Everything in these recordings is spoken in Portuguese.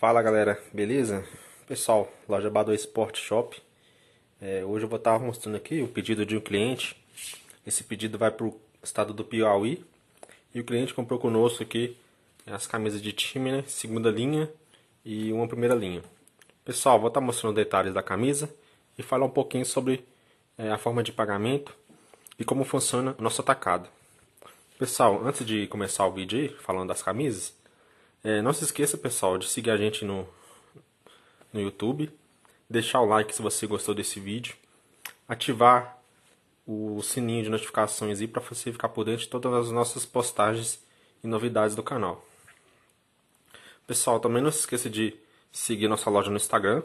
Fala galera, beleza? Pessoal, loja Badou Sport Shop. É, hoje eu vou estar mostrando aqui o pedido de um cliente. Esse pedido vai para o estado do Piauí. E o cliente comprou conosco aqui as camisas de time, né? Segunda linha e uma primeira linha. Pessoal, vou estar mostrando detalhes da camisa e falar um pouquinho sobre é, a forma de pagamento e como funciona o nosso atacado. Pessoal, antes de começar o vídeo aí, falando das camisas, é, não se esqueça, pessoal, de seguir a gente no, no YouTube, deixar o like se você gostou desse vídeo, ativar o sininho de notificações aí para você ficar por dentro de todas as nossas postagens e novidades do canal. Pessoal, também não se esqueça de seguir nossa loja no Instagram,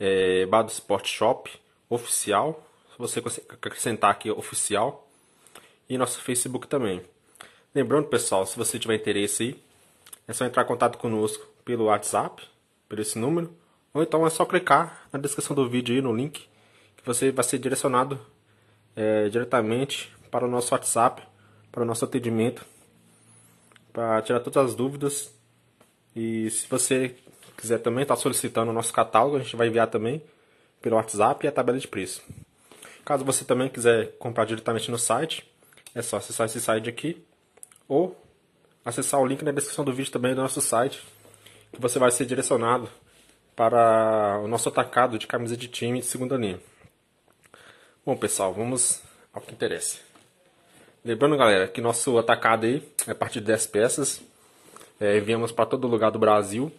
é, Bado Sport Shop Oficial, se você acrescentar aqui Oficial, e nosso Facebook também. Lembrando, pessoal, se você tiver interesse aí, é só entrar em contato conosco pelo WhatsApp, por esse número, ou então é só clicar na descrição do vídeo aí no link, que você vai ser direcionado é, diretamente para o nosso WhatsApp, para o nosso atendimento, para tirar todas as dúvidas. E se você quiser também estar tá solicitando o nosso catálogo, a gente vai enviar também pelo WhatsApp e a tabela de preço. Caso você também quiser comprar diretamente no site, é só acessar esse site aqui ou acessar o link na descrição do vídeo também do nosso site, que você vai ser direcionado para o nosso atacado de camisa de time de segunda linha. Bom, pessoal, vamos ao que interessa. Lembrando, galera, que nosso atacado aí é a partir de 10 peças. É, enviamos para todo lugar do Brasil.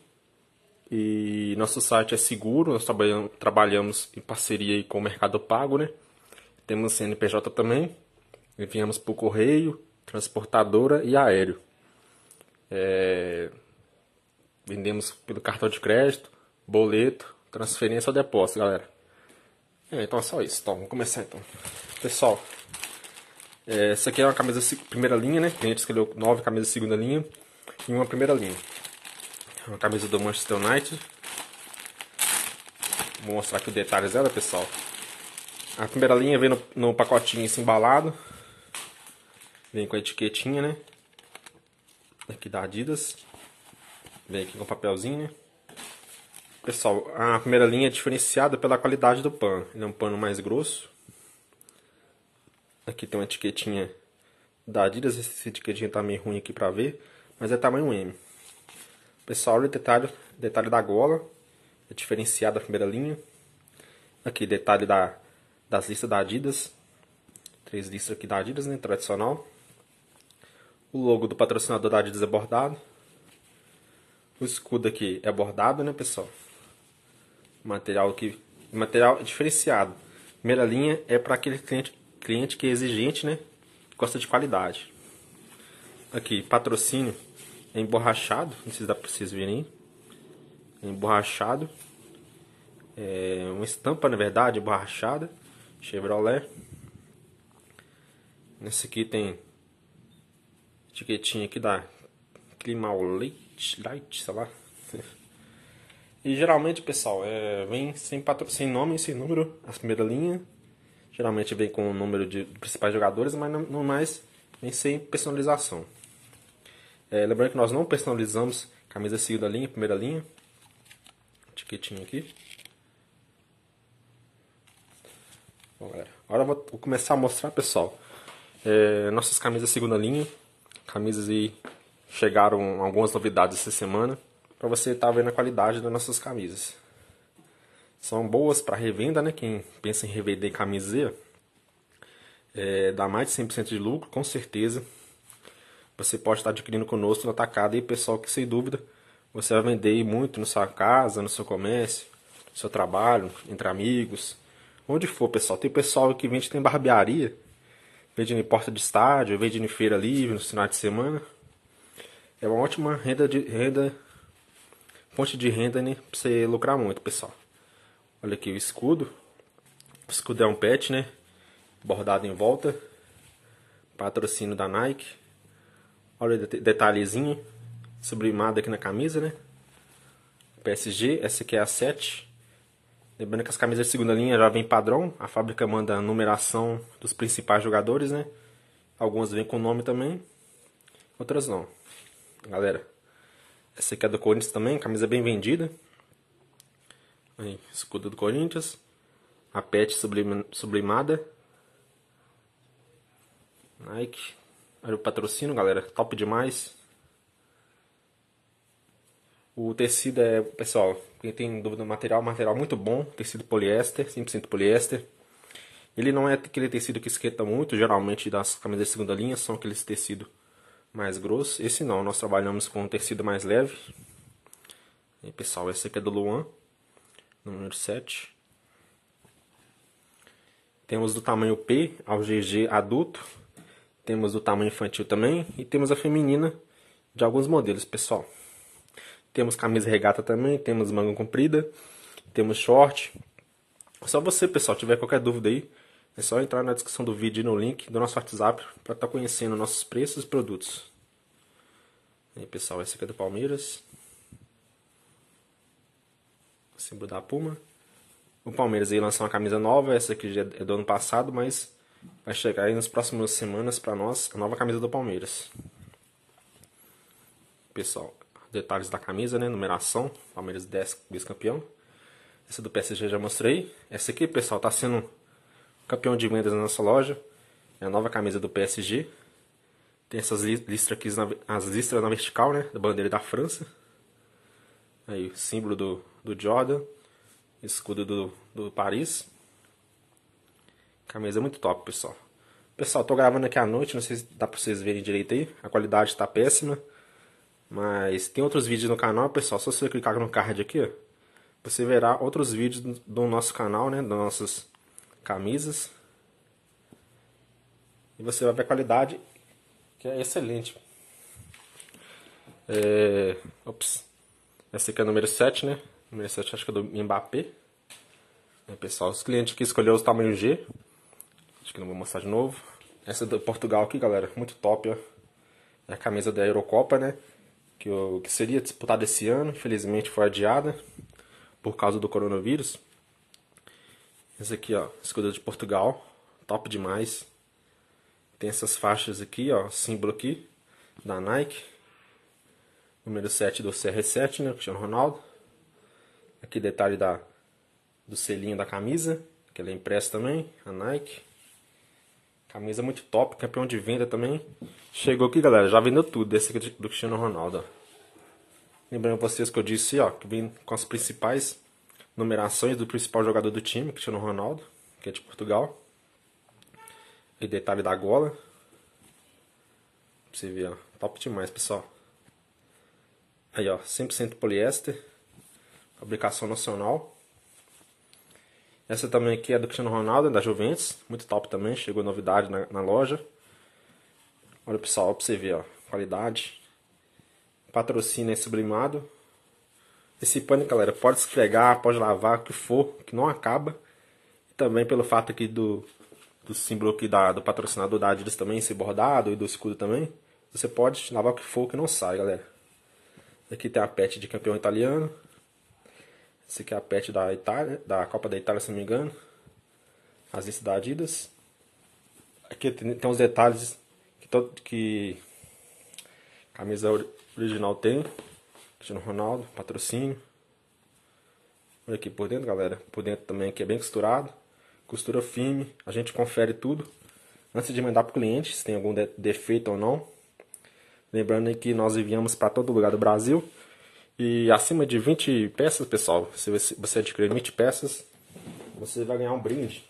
E nosso site é seguro, nós trabalhamos, trabalhamos em parceria aí com o Mercado Pago, né? Temos CNPJ também. Enviamos por correio, transportadora e aéreo é, vendemos pelo cartão de crédito, boleto, transferência ou depósito, galera. É, então é só isso. Então, vamos começar então. Pessoal, é, essa aqui é uma camisa primeira linha, né? A gente escolheu nove camisas de segunda linha e uma primeira linha. Uma camisa do Manchester United. Vou mostrar aqui os detalhes dela, pessoal. A primeira linha vem no, no pacotinho assim, embalado. Vem com a etiquetinha, né? aqui né, da Adidas. Vem aqui com o papelzinho. Pessoal, a primeira linha é diferenciada pela qualidade do pano. Ele é um pano mais grosso. Aqui tem uma etiquetinha da Adidas. Essa etiquetinha tá meio ruim aqui pra ver. Mas é tamanho M. Pessoal, olha o detalhe, detalhe da gola. É diferenciada a primeira linha. Aqui, detalhe da, das listas da Adidas. Três listas aqui da Adidas, né? Tradicional. O logo do patrocinador da Adidas é bordado. O escudo aqui é bordado, né, pessoal? Material aqui, material diferenciado. Primeira linha é para aquele cliente, cliente que é exigente, né? Gosta de qualidade. Aqui, patrocínio é emborrachado, não sei se dá para vocês verem. É emborrachado. É uma estampa, na verdade, emborrachada. Chevrolet. Nesse aqui tem etiquetinha aqui da Climal Leite, Light, sei lá. E geralmente, pessoal, é, vem sem, patro... sem nome, sem número, as primeira linha. Geralmente vem com o número de principais jogadores, mas não, mais vem sem personalização. É, lembrando que nós não personalizamos camisa segunda linha, primeira linha. Etiquetinha aqui. Bom, galera, agora eu vou começar a mostrar, pessoal, é, nossas camisas segunda linha. Camisas e chegaram algumas novidades essa semana para você estar tá vendo a qualidade das nossas camisas. São boas para revenda, né? Quem pensa em revender camiseta é, dá mais de 100% de lucro, com certeza. Você pode estar tá adquirindo conosco no atacado e pessoal que sem dúvida você vai vender muito na sua casa, no seu comércio, no seu trabalho, entre amigos, onde for, pessoal. Tem pessoal que vende tem barbearia vende em porta de estádio, vende em feira livre, no final de semana. É uma ótima renda de renda fonte de renda né, você lucrar muito, pessoal. Olha aqui o escudo. O escudo é um pet, né? Bordado em volta. Patrocínio da Nike. Olha o detalhezinho sublimado aqui na camisa, né? PSG, essa aqui é a 7. Lembrando que as camisas de segunda linha já vem padrão, a fábrica manda a numeração dos principais jogadores, né? Algumas vêm com nome também, outras não. Galera, essa aqui é do Corinthians também, camisa bem vendida. Aí, escudo do Corinthians, a pet sublimada. Nike, olha o patrocínio, galera, top demais. O tecido é, pessoal, quem tem dúvida do material, material muito bom, tecido poliéster, 100% poliéster. Ele não é aquele tecido que esquenta muito, geralmente das camisas de segunda linha são aqueles tecido mais grosso. Esse não, nós trabalhamos com um tecido mais leve. E, pessoal, esse aqui é do Luan, número 7. Temos do tamanho P ao GG adulto. Temos do tamanho infantil também. E temos a feminina de alguns modelos, pessoal. Temos camisa regata também, temos manga comprida, temos short. Só você, pessoal, tiver qualquer dúvida aí, é só entrar na descrição do vídeo e no link do nosso WhatsApp para estar tá conhecendo nossos preços e produtos. Aí, pessoal, essa aqui é do Palmeiras. símbolo da Puma. O Palmeiras aí lançou uma camisa nova, essa aqui já é do ano passado, mas vai chegar aí nas próximas semanas para nós a nova camisa do Palmeiras. Pessoal, detalhes da camisa, né? Numeração, Palmeiras 10 vice-campeão. Essa do PSG já mostrei. Essa aqui, pessoal, tá sendo campeão de vendas na nossa loja. É a nova camisa do PSG. Tem essas listras aqui, as listras na vertical, né? Da bandeira da França. Aí o símbolo do, do Jordan. Escudo do, do Paris. Camisa muito top, pessoal. Pessoal, tô gravando aqui à noite, não sei se dá pra vocês verem direito aí. A qualidade tá péssima. Mas tem outros vídeos no canal, pessoal. Só você clicar no card aqui, você verá outros vídeos do nosso canal, né? Das nossas camisas. E você vai ver a qualidade, que é excelente. É... Ops. Essa aqui é a número 7, né? Número 7 acho que é do Mbappé. É, pessoal, os clientes que escolheu os tamanhos G. Acho que não vou mostrar de novo. Essa é do Portugal aqui, galera. Muito top, ó. É a camisa da Eurocopa, né? que, que seria disputada esse ano, infelizmente foi adiada por causa do coronavírus. Esse aqui, ó, escudo de Portugal, top demais. Tem essas faixas aqui, ó, símbolo aqui da Nike. Número 7 do CR7, né, Cristiano Ronaldo. Aqui detalhe da do selinho da camisa, que ela é impressa também, a Nike. Camisa muito top, campeão de venda também. Chegou aqui, galera. Já vendeu tudo desse aqui do Cristiano Ronaldo. Lembrando vocês que eu disse, ó, que vem com as principais numerações do principal jogador do time, Cristiano Ronaldo, que é de Portugal. E detalhe da gola. Pra você ver, ó. Top demais, pessoal. Aí, ó, 100% poliéster. Fabricação nacional. Essa também aqui é do Cristiano Ronaldo, é da Juventus. Muito top também, chegou novidade na, na loja. Olha pessoal, pra você ver, ó. Qualidade. Patrocínio é sublimado. Esse pano, galera, pode esfregar, pode lavar, o que for, que não acaba. Também pelo fato aqui do, do símbolo aqui da, do patrocinador da Adidas também ser bordado e do escudo também. Você pode lavar o que for, que não sai, galera. Aqui tem a pet de campeão italiano. Esse aqui é a pet da Itália, da Copa da Itália, se não me engano. As da Adidas. Aqui tem, tem uns detalhes que, todo, que a camisa original tem. Cristiano Ronaldo, patrocínio. Olha aqui por dentro, galera. Por dentro também aqui é bem costurado. Costura firme. A gente confere tudo antes de mandar para o cliente se tem algum defeito ou não. Lembrando que nós enviamos para todo lugar do Brasil. E acima de 20 peças, pessoal, se você adquirir 20 peças, você vai ganhar um brinde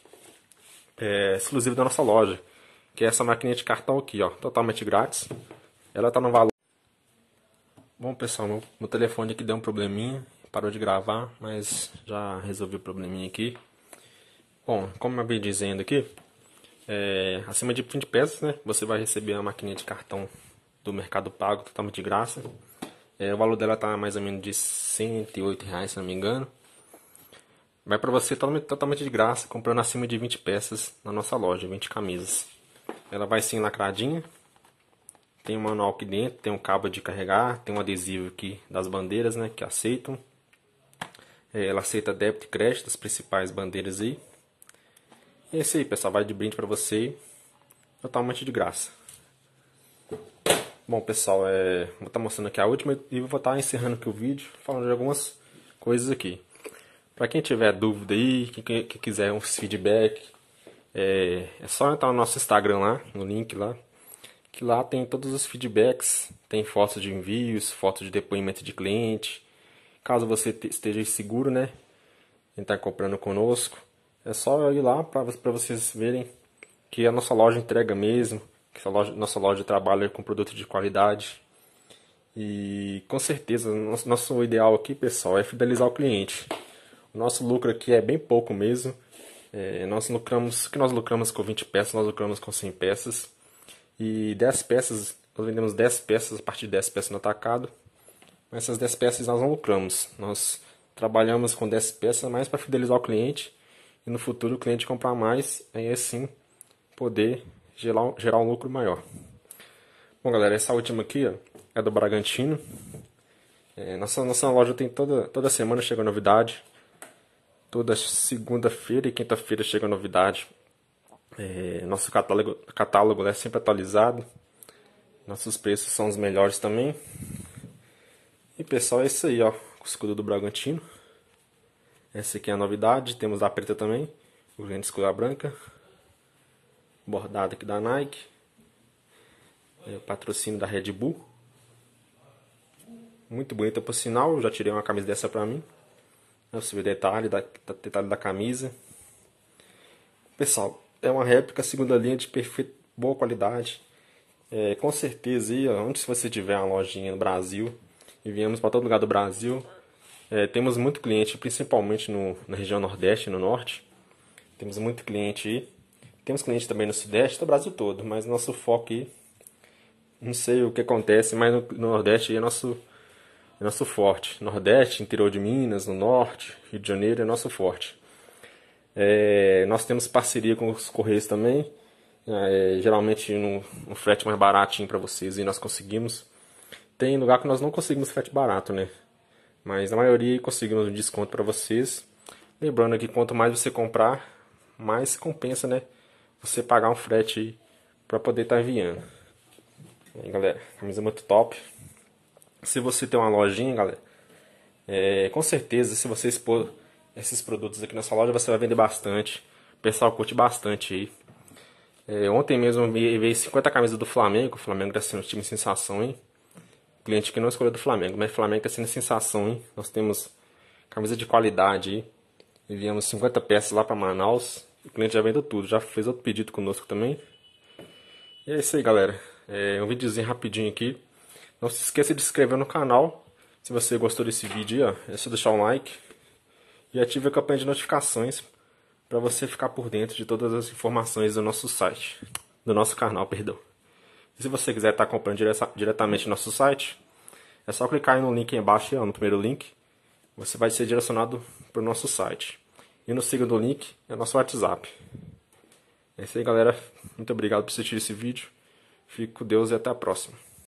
é, exclusivo da nossa loja. Que é essa maquininha de cartão aqui, ó, totalmente grátis. Ela tá no valor... Bom, pessoal, meu, meu telefone aqui deu um probleminha, parou de gravar, mas já resolvi o probleminha aqui. Bom, como eu vim dizendo aqui, é, acima de 20 peças, né, você vai receber a maquininha de cartão do Mercado Pago totalmente de graça. É, o valor dela tá mais ou menos de 108 reais, se não me engano. Vai para você totalmente, totalmente de graça, comprando acima de 20 peças na nossa loja, 20 camisas. Ela vai sim lacradinha. Tem um manual aqui dentro, tem um cabo de carregar, tem um adesivo aqui das bandeiras, né, que aceitam. É, ela aceita débito e crédito das principais bandeiras aí. E é isso aí, pessoal, vai de brinde para você, totalmente de graça. Bom, pessoal, é... vou estar tá mostrando aqui a última e vou estar tá encerrando aqui o vídeo falando de algumas coisas aqui. Para quem tiver dúvida aí, que, que quiser uns feedback, é... é só entrar no nosso Instagram lá, no link lá, que lá tem todos os feedbacks, tem fotos de envios, fotos de depoimento de cliente. Caso você esteja seguro, né, em estar tá comprando conosco, é só ir lá para vocês verem que a nossa loja entrega mesmo que a loja, nossa loja trabalha com produto de qualidade. E com certeza, nosso, nosso ideal aqui, pessoal, é fidelizar o cliente. O nosso lucro aqui é bem pouco mesmo. É, nós lucramos, que nós lucramos com 20 peças, nós lucramos com 100 peças. E 10 peças, nós vendemos 10 peças, a partir de 10 peças no atacado. Mas essas 10 peças nós não lucramos. Nós trabalhamos com 10 peças mais para fidelizar o cliente e no futuro o cliente comprar mais, aí assim poder gerar, gerar um lucro maior. Bom, galera, essa última aqui ó, é do Bragantino. É, nossa, nossa loja tem toda, toda semana chega novidade. Toda segunda-feira e quinta-feira chega novidade. É, nosso catálogo, catálogo é sempre atualizado. Nossos preços são os melhores também. E pessoal, é isso aí, ó. O escudo do Bragantino. Essa aqui é a novidade. Temos a preta também. O grande escudo branca bordado aqui da Nike, é, patrocínio da Red Bull. Muito bonita por sinal, eu já tirei uma camisa dessa pra mim. Né, você vê o detalhe da, detalhe da camisa. Pessoal, é uma réplica segunda linha de perfeita, boa qualidade. É, com certeza, aí, onde se você tiver uma lojinha no Brasil, e viemos para todo lugar do Brasil, é, temos muito cliente, principalmente no, na região Nordeste, no Norte. Temos muito cliente aí. Temos clientes também no Sudeste, no Brasil todo, mas nosso foco aí, não sei o que acontece, mas no, no Nordeste é nosso, é nosso forte. Nordeste, interior de Minas, no Norte, Rio de Janeiro é nosso forte. É, nós temos parceria com os Correios também, é, geralmente no, um frete mais baratinho para vocês, e nós conseguimos. Tem lugar que nós não conseguimos frete barato, né? Mas na maioria conseguimos um desconto para vocês. Lembrando que quanto mais você comprar, mais compensa, né? você pagar um frete para poder estar tá enviando. Aí, galera, camisa muito top. Se você tem uma lojinha, galera, é, com certeza se você expor esses produtos aqui na sua loja, você vai vender bastante. O pessoal curte bastante aí. É, ontem mesmo veio 50 camisas do Flamengo. O Flamengo está sendo um time sensação, hein? Cliente que não escolheu do Flamengo, mas o Flamengo está sendo sensação, hein? Nós temos camisa de qualidade aí. Enviamos 50 peças lá para Manaus. O cliente já vendeu tudo, já fez outro pedido conosco também. E é isso aí, galera. É um videozinho rapidinho aqui. Não se esqueça de se inscrever no canal. Se você gostou desse vídeo ó, é só deixar um like. E ative a campanha de notificações para você ficar por dentro de todas as informações do nosso site. Do nosso canal, perdão. E se você quiser estar tá comprando direta, diretamente nosso site, é só clicar no link embaixo, no primeiro link. Você vai ser direcionado para o nosso site. E no segundo link é nosso WhatsApp. É isso aí, galera. Muito obrigado por assistir esse vídeo. Fico com Deus e até a próxima.